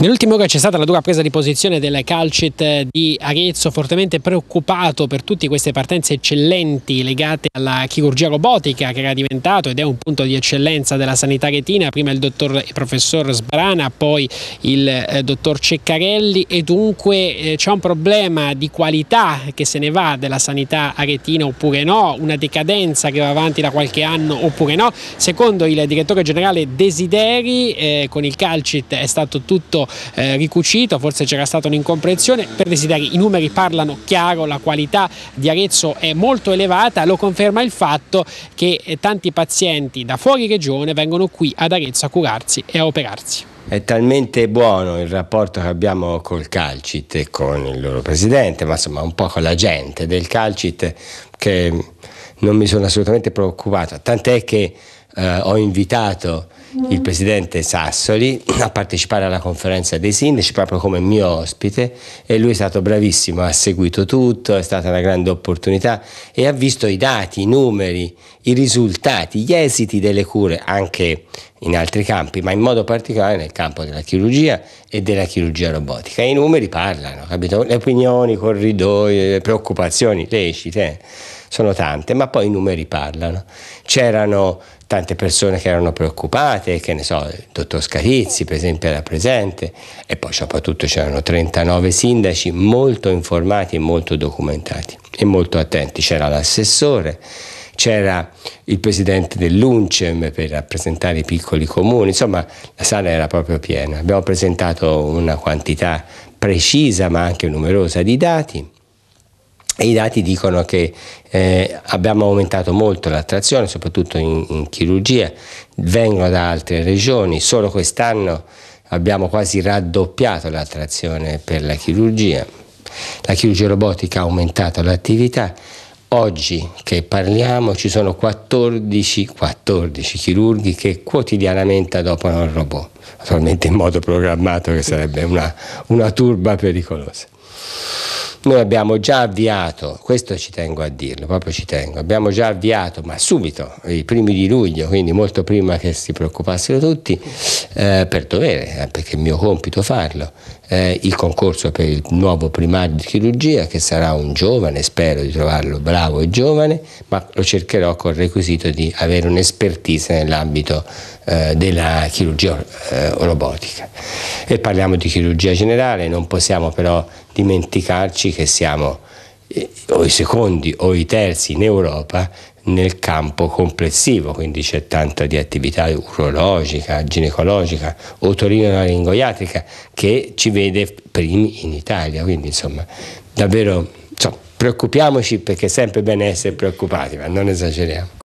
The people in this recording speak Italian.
Nell'ultimo ora c'è stata la dura presa di posizione del calcit di Arezzo, fortemente preoccupato per tutte queste partenze eccellenti legate alla chirurgia robotica che era diventato ed è un punto di eccellenza della sanità retina, prima il dottor il professor Sbrana, poi il eh, dottor Ceccarelli e dunque eh, c'è un problema di qualità che se ne va della sanità aretina oppure no, una decadenza che va avanti da qualche anno oppure no. Secondo il direttore generale Desideri eh, con il calcit è stato tutto eh, ricucito, forse c'era stata un'incomprensione, per desideri i numeri parlano chiaro, la qualità di Arezzo è molto elevata, lo conferma il fatto che eh, tanti pazienti da fuori regione vengono qui ad Arezzo a curarsi e a operarsi. È talmente buono il rapporto che abbiamo col Calcit e con il loro presidente, ma insomma un po' con la gente del Calcit che non mi sono assolutamente preoccupato, tant'è che eh, ho invitato il presidente Sassoli a partecipare alla conferenza dei sindaci proprio come mio ospite e lui è stato bravissimo, ha seguito tutto, è stata una grande opportunità e ha visto i dati, i numeri, i risultati, gli esiti delle cure anche in altri campi, ma in modo particolare nel campo della chirurgia e della chirurgia robotica. I numeri parlano, capito? Le opinioni, i corridoi, le preoccupazioni lecite eh sono tante, ma poi i numeri parlano. C'erano tante persone che erano preoccupate, che ne so, il dottor Scarizzi per esempio era presente e poi soprattutto c'erano 39 sindaci molto informati e molto documentati e molto attenti, c'era l'assessore, c'era il presidente dell'UNCEM per rappresentare i piccoli comuni, insomma la sala era proprio piena, abbiamo presentato una quantità precisa ma anche numerosa di dati e I dati dicono che eh, abbiamo aumentato molto l'attrazione, soprattutto in, in chirurgia, vengono da altre regioni, solo quest'anno abbiamo quasi raddoppiato l'attrazione per la chirurgia. La chirurgia robotica ha aumentato l'attività. Oggi che parliamo ci sono 14, 14 chirurghi che quotidianamente adoperano il robot, naturalmente in modo programmato che sarebbe una, una turba pericolosa. Noi abbiamo già avviato, questo ci tengo a dirlo, proprio ci tengo, abbiamo già avviato, ma subito, i primi di luglio, quindi molto prima che si preoccupassero tutti, eh, per dovere, eh, perché è mio compito farlo, eh, il concorso per il nuovo primario di chirurgia, che sarà un giovane, spero di trovarlo bravo e giovane, ma lo cercherò col requisito di avere un'espertise nell'ambito eh, della chirurgia eh, robotica. E parliamo di chirurgia generale, non possiamo però dimenticarci che siamo eh, o i secondi o i terzi in Europa nel campo complessivo, quindi c'è tanta di attività urologica, ginecologica, otorinolaringoiatrica che ci vede primi in Italia, quindi insomma davvero insomma, preoccupiamoci perché è sempre bene essere preoccupati, ma non esageriamo.